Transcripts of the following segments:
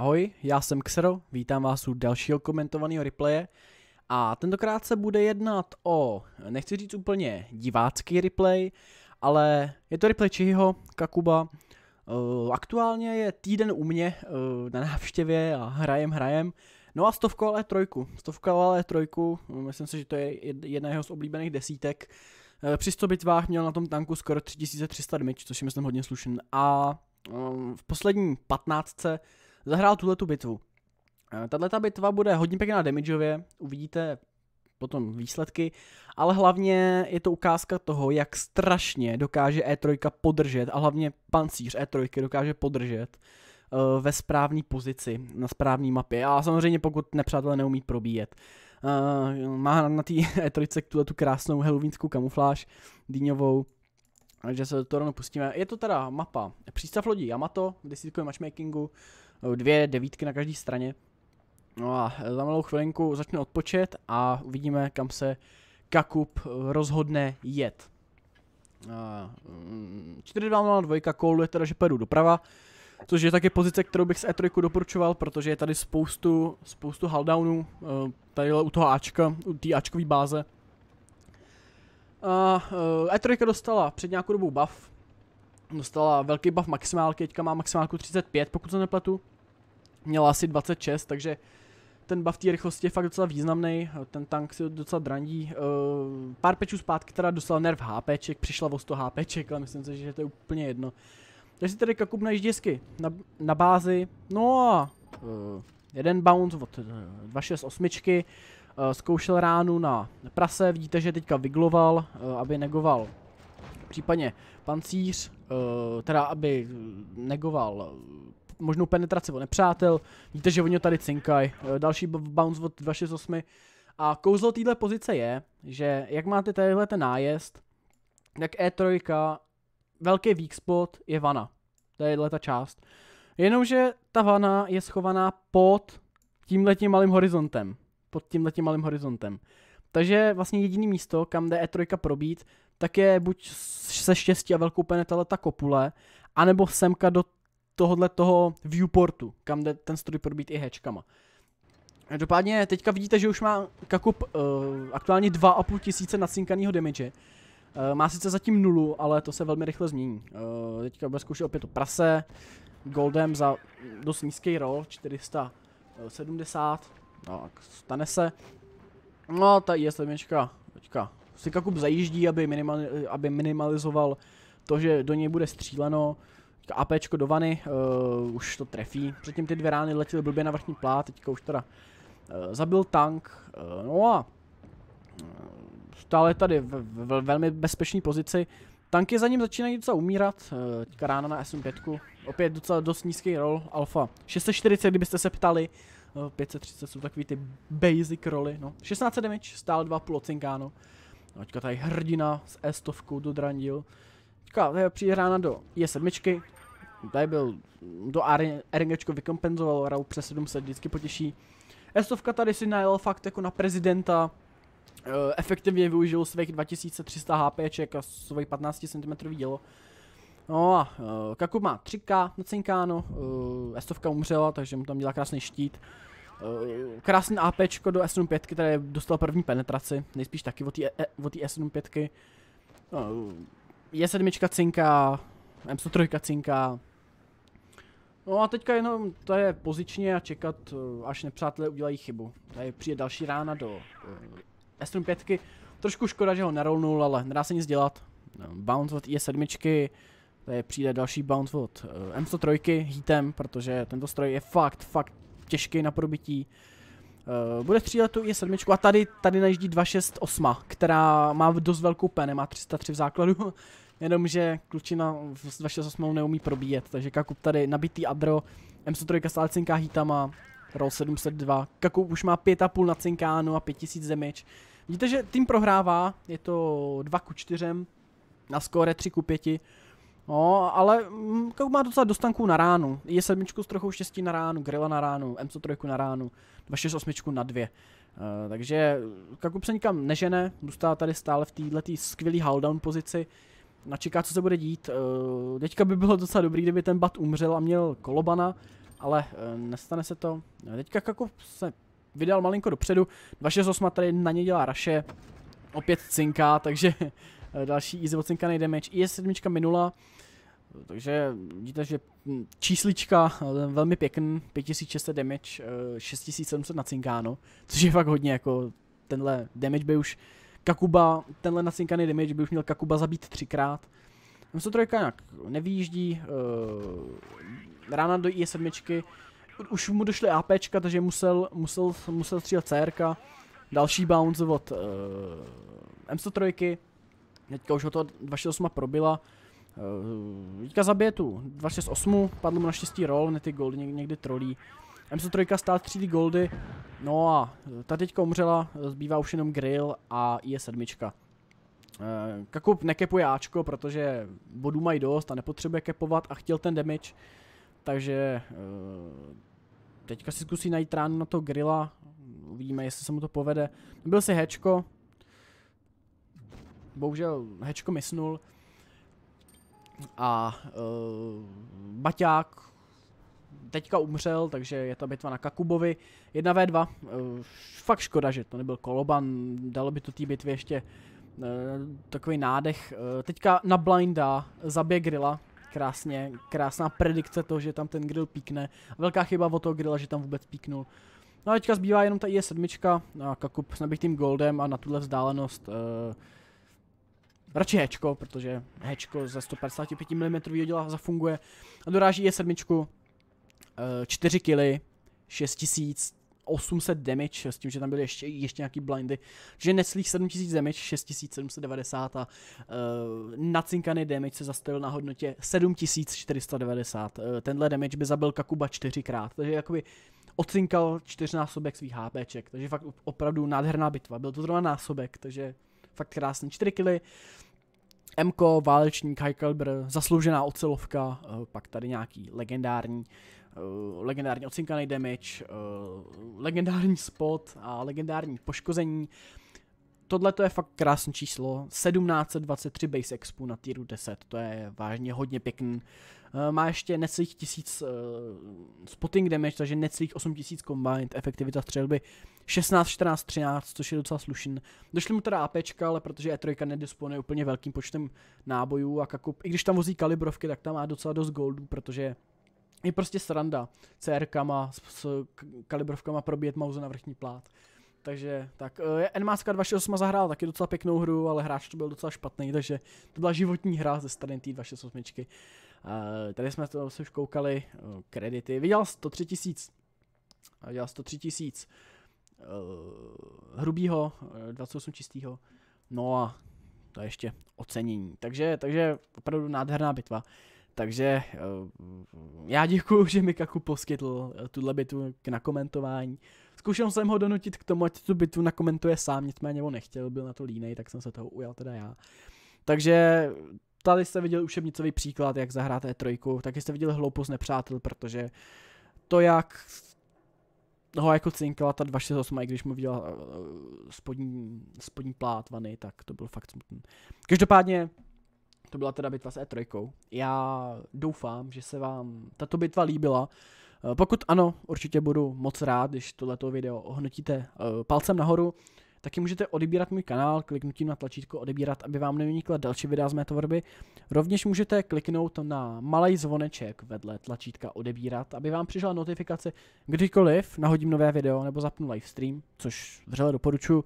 Ahoj, já jsem Xero, vítám vás u dalšího komentovaného replaye a tentokrát se bude jednat o, nechci říct úplně divácký replay, ale je to replay Čihyho, Kakuba. Uh, aktuálně je týden u mě uh, na návštěvě a hrajem, hrajem. No a stovko ale trojku, stovko ale trojku, myslím si, že to je jedna jeho z oblíbených desítek. Uh, při 100 bitvách měl na tom tanku skoro 3300 damage, což je myslím hodně slušen. A v poslední patnáctce zahrál tuhle tu bitvu. Eh, Tahle ta bitva bude hodně pěkná damageově, uvidíte potom výsledky, ale hlavně je to ukázka toho, jak strašně dokáže E3 podržet a hlavně pancíř E3 dokáže podržet eh, ve správné pozici, na správné mapě a samozřejmě pokud nepřátelé neumí probíjet. Uh, má na té E3 tuhle tu krásnou halloweenskou kamufláž dýňovou, takže se do toho rovnou pustíme. Je to teda mapa přístav lodí Yamato v desítkovém matchmakingu, dvě devítky na každé straně. No a za malou chvilinku začne odpočet a uvidíme, kam se Kakup rozhodne jet. 4202 2 0 2 teda, že pojedu doprava, což je taky pozice, kterou bych z E3 doporučoval, protože je tady spoustu, spoustu haldownů, eh, tady u toho Ačka, u té Ačkové báze, a uh, eh, E3 dostala před nějakou dobou buff. Dostala velký buff maximálky, teďka má maximálku 35, pokud se nepletu. Měla asi 26, takže ten buff té rychlosti je fakt docela významný, ten tank si docela drandí. Uh, pár pečů zpátky teda dostala nerv HPček, přišla o 100 HPček, ale myslím si, že to je úplně jedno. Takže si tady kakup na disky na, na bázi, no a uh, jeden bounce od uh, 268, Eh, zkoušel ránu na prase, vidíte, že teďka vygloval, eh, aby negoval případně pancíř, eh, teda aby negoval možnou penetraci od nepřátel. Víte, že oni tady cinkaj. Další bounce od 268. A kouzlo téhle pozice je, že jak máte tadyhle ten nájezd, tak E3, velký weak spot je vana. Tadyhle ta část. Jenomže ta vana je schovaná pod tímhletím malým horizontem pod tím malým horizontem. Takže vlastně jediný místo, kam jde E3 probít, tak je buď se štěstí a velkou penetele ta kopule, anebo semka do tohohle toho viewportu, kam jde ten stroj probít i hečkama. Dopádně teďka vidíte, že už má Kakup uh, aktuálně 2,5 tisíce nacinkaného damage. Uh, má sice zatím nulu, ale to se velmi rychle změní. Uh, teďka bude zkoušet opět to prase, goldem za dost nízký roll, 470. No, stane se. No, ta IS7, teďka si Kakub zajíždí, aby, minimali, aby minimalizoval to, že do něj bude stříleno. APčko do vany, uh, už to trefí. Předtím ty dvě rány letěly blbě na vrchní plát, teďka už teda uh, zabil tank. Uh, no a uh, stále tady v, v, v velmi bezpečné pozici. Tanky za ním začínají docela umírat, uh, teďka rána na SM5. Opět docela dost nízký roll, alfa 640, kdybyste se ptali. 530 jsou takový ty basic roly, no. 16 damage, stál 2,5 ocinkáno. No, teďka tady hrdina s e do drandil. Teďka tady přijde do je 7 tady byl, do RNGčko vykompenzoval. RAL přes 700 vždycky potěší. Estovka tady si najel fakt jako na prezidenta, eh, efektivně využil svých 2300 HPček a svoje 15 cm dělo. No a uh, eh, Kaku má 3K na cinkánu, uh, s umřela, takže mu tam dělá krásný štít. Uh, krásný AP do s 5 které dostal první penetraci, nejspíš taky od té e, S75. Uh, J7 cinka, M103 cinka. No a teďka jenom to je pozičně a čekat, uh, až nepřátelé udělají chybu. Tady přijde další rána do uh, s 5 Trošku škoda, že ho nerolnul, ale nedá se nic dělat. Bounce od I7, Tady přijde další bounce od eh, M103 hitem, protože tento stroj je fakt, fakt těžký na probití. Eh, bude střílet tu i7 a tady, tady najíždí 268, která má dost velkou pen, má 303 v základu, jenomže klučina s 268 neumí probíjet, takže Kakub tady nabitý adro, M103 stále cinká hitama, roll 702, Kakub už má 5,5 na cinkánu a 5000 damage. Vidíte, že tým prohrává, je to 2 ku 4, na skóre 3 ku 5, No, ale mm, Kauk má docela tanků na ránu. Je sedmičku s trochu štěstí na ránu, Grilla na ránu, MC3 na ránu, 268 na dvě. Uh, takže Kaku se nikam nežene, zůstává tady stále v této skvělé down pozici. Načeká, co se bude dít. Uh, teďka by bylo docela dobrý, kdyby ten bat umřel a měl kolobana, ale uh, nestane se to. Uh, teďka Kaku se vydal malinko dopředu, 268 tady na ně dělá raše, opět cinká, takže další easy od cinkaný damage. I je sedmička minula, takže vidíte, že číslička velmi pěkný, 5600 damage, 6700 eh, na cinkáno, což je fakt hodně jako tenhle damage by už Kakuba, tenhle nacinkaný damage by už měl Kakuba zabít třikrát. m trojka nějak nevýjíždí, eh, rána do IS7, už mu došly APčka, takže musel, musel, musel střílet CRka, další bounce od uh, eh, M103, teďka už ho to 268 probila, Eh, teďka zabije tu 268, padl mu naštěstí roll, ne ty goldy někdy trolí. MC3 stál 3 goldy, no a eh, ta teďka umřela, eh, zbývá už jenom grill a je sedmička. Kakup nekepuje Ačko, protože bodů mají dost a nepotřebuje kepovat a chtěl ten damage, takže teďka si zkusí najít ránu na to grilla, uvidíme jestli se mu to povede. Byl si hečko, bohužel hečko misnul, a uh, Baťák teďka umřel, takže je ta bitva na Kakubovi. 1v2, uh, eh, fakt škoda, že to nebyl Koloban, dalo by to té bitvě ještě uh, eh, takový nádech. Uh, teďka na Blinda zabije Grilla, krásně, krásná predikce toho, že tam ten grill píkne. Velká chyba od toho grilla, že tam vůbec píknul. No a teďka zbývá jenom ta is 7 no a Kakub s nabitým goldem a na tuhle vzdálenost uh, radši hečko, protože Hečko ze 155 mm dělá zafunguje a doráží je sedmičku, 4 kg, 6000, 800 damage, s tím, že tam byly ještě, ještě nějaký blindy, že neslých 7000 damage, 6790 a uh, nacinkaný damage se zastavil na hodnotě 7490. Uh, eh, tenhle damage by zabil Kakuba čtyřikrát, takže jakoby ocinkal čtyřnásobek svých HPček, takže fakt opravdu nádherná bitva. Byl to zrovna násobek, takže fakt krásný 4 kily. Mko, válečník, high caliber, zasloužená ocelovka, eh, pak tady nějaký legendární eh, legendární ocinkaný damage, eh, legendární spot a legendární poškození tohle to je fakt krásné číslo. 1723 base expu na týru 10, to je vážně hodně pěkný. Eh, má ještě necelých 1000 uh, eh, spotting damage, takže necelých 8000 combined, efektivita střelby 16, 14, 13, což je docela slušný. Došli mu teda APčka, ale protože E3 nedisponuje úplně velkým počtem nábojů a kakup, i když tam vozí kalibrovky, tak tam má docela dost goldů, protože je prostě sranda CR-kama s, s kalibrovkama probíjet mouse na vrchní plát. Takže tak, eh, NMASK 268 zahrál taky docela pěknou hru, ale hráč to byl docela špatný, takže to byla životní hra ze strany té 268. Uh, eh, tady jsme to se už koukali, uh, kredity, viděl 103 tisíc, viděl 103 tisíc uh, hrubýho, 28 čistýho, no a to je ještě ocenění, takže, takže opravdu nádherná bitva. Takže já děkuji, že mi Kaku poskytl tuhle bitvu k nakomentování. Zkoušel jsem ho donutit k tomu, ať tu bitvu nakomentuje sám, nicméně on nechtěl, byl na to línej, tak jsem se toho ujal teda já. Takže tady jste viděl učebnicový příklad, jak zahrát E3, taky jste viděl hloupost nepřátel, protože to, jak ho jako cinkala ta 268, i když mu viděla eh, spodní, spodní plát vany, tak to bylo fakt smutný. Každopádně to byla teda bitva s E3. Já doufám, že se vám tato bitva líbila. Eh, pokud ano, určitě budu moc rád, když tohleto video ohnotíte eh, palcem nahoru. Taky můžete odebírat můj kanál kliknutím na tlačítko odebírat, aby vám neunikla další videa z mé tvorby. Rovněž můžete kliknout na malý zvoneček vedle tlačítka odebírat, aby vám přišla notifikace kdykoliv nahodím nové video nebo zapnu live stream, což vřele doporučuji.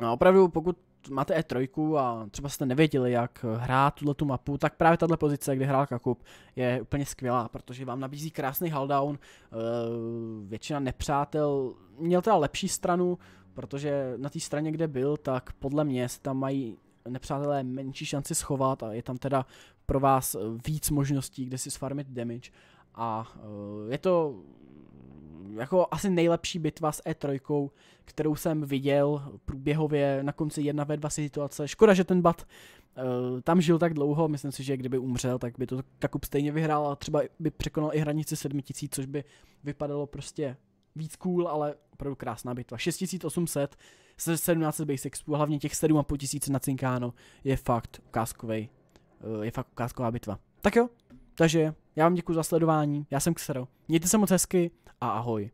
A opravdu, pokud máte E3 a třeba jste nevěděli, jak hrát tuhle tu mapu, tak právě tahle pozice, kde hrál Kakub, je úplně skvělá, protože vám nabízí krásný haldown, eh, většina nepřátel měl teda lepší stranu, protože na té straně, kde byl, tak podle mě se tam mají nepřátelé menší šanci schovat a je tam teda pro vás víc možností, kde si sfarmit damage. A eh, je to mm, jako asi nejlepší bitva s E3, kterou jsem viděl průběhově na konci jedna ve 2 situace. Škoda, že ten bat uh, tam žil tak dlouho, myslím si, že kdyby umřel, tak by to Jakub stejně vyhrál a třeba by překonal i hranici 7000, což by vypadalo prostě víc cool, ale opravdu krásná bitva. 6800 se 17 basiců, hlavně těch 7500 na Cinkáno je fakt ukázkový, eh, je fakt ukázková bitva. Tak jo, takže já vám děkuji za sledování, já jsem Xero, mějte se moc hezky a ahoj.